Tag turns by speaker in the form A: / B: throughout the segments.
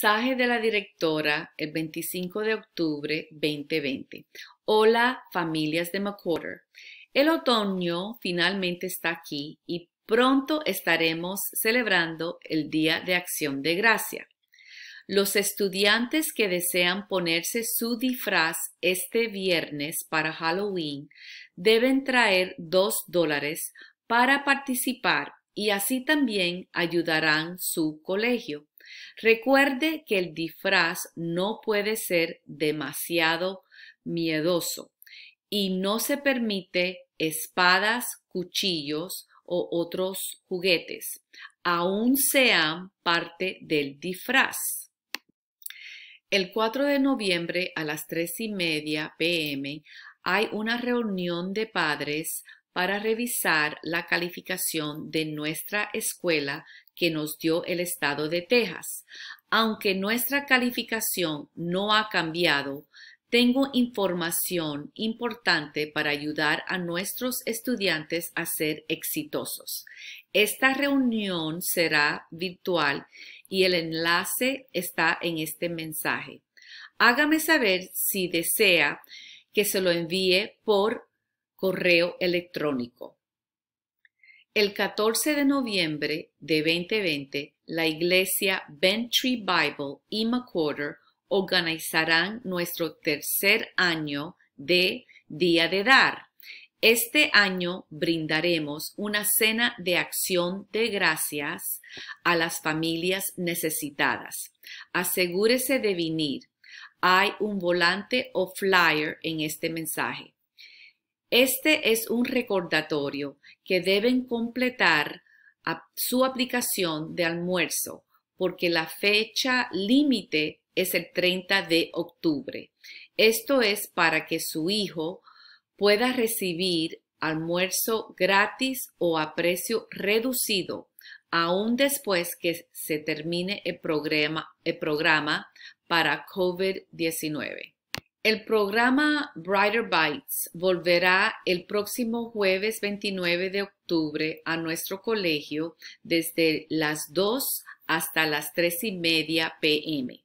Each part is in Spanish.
A: Mensaje de la directora el 25 de octubre 2020. Hola familias de McCorder. El otoño finalmente está aquí y pronto estaremos celebrando el Día de Acción de Gracia. Los estudiantes que desean ponerse su disfraz este viernes para Halloween deben traer dos dólares para participar y así también ayudarán su colegio. Recuerde que el disfraz no puede ser demasiado miedoso y no se permite espadas, cuchillos o otros juguetes, aún sean parte del disfraz. El 4 de noviembre a las 3 y media pm hay una reunión de padres para revisar la calificación de nuestra escuela que nos dio el estado de Texas. Aunque nuestra calificación no ha cambiado, tengo información importante para ayudar a nuestros estudiantes a ser exitosos. Esta reunión será virtual y el enlace está en este mensaje. Hágame saber si desea que se lo envíe por correo electrónico. El 14 de noviembre de 2020, la iglesia Bentry Bible y McQuarter organizarán nuestro tercer año de Día de Dar. Este año brindaremos una cena de acción de gracias a las familias necesitadas. Asegúrese de venir. Hay un volante o flyer en este mensaje. Este es un recordatorio que deben completar su aplicación de almuerzo porque la fecha límite es el 30 de octubre. Esto es para que su hijo pueda recibir almuerzo gratis o a precio reducido, aún después que se termine el programa, el programa para COVID-19. El programa Brighter Bites volverá el próximo jueves 29 de octubre a nuestro colegio desde las 2 hasta las 3 y media pm.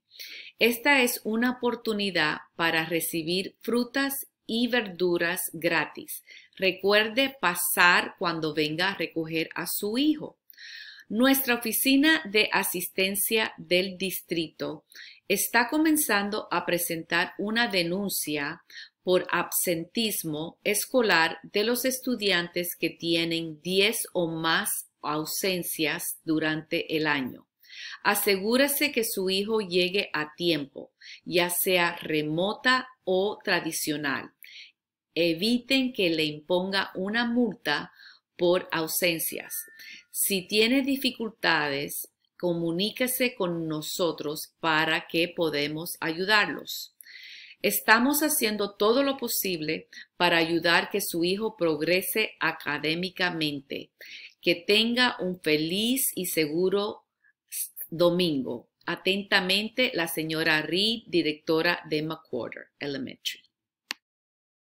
A: Esta es una oportunidad para recibir frutas y verduras gratis. Recuerde pasar cuando venga a recoger a su hijo. Nuestra oficina de asistencia del distrito está comenzando a presentar una denuncia por absentismo escolar de los estudiantes que tienen 10 o más ausencias durante el año. Asegúrese que su hijo llegue a tiempo, ya sea remota o tradicional. Eviten que le imponga una multa por ausencias. Si tiene dificultades, comuníquese con nosotros para que podamos ayudarlos. Estamos haciendo todo lo posible para ayudar que su hijo progrese académicamente. Que tenga un feliz y seguro domingo. Atentamente, la señora Reed, directora de McWhorter Elementary.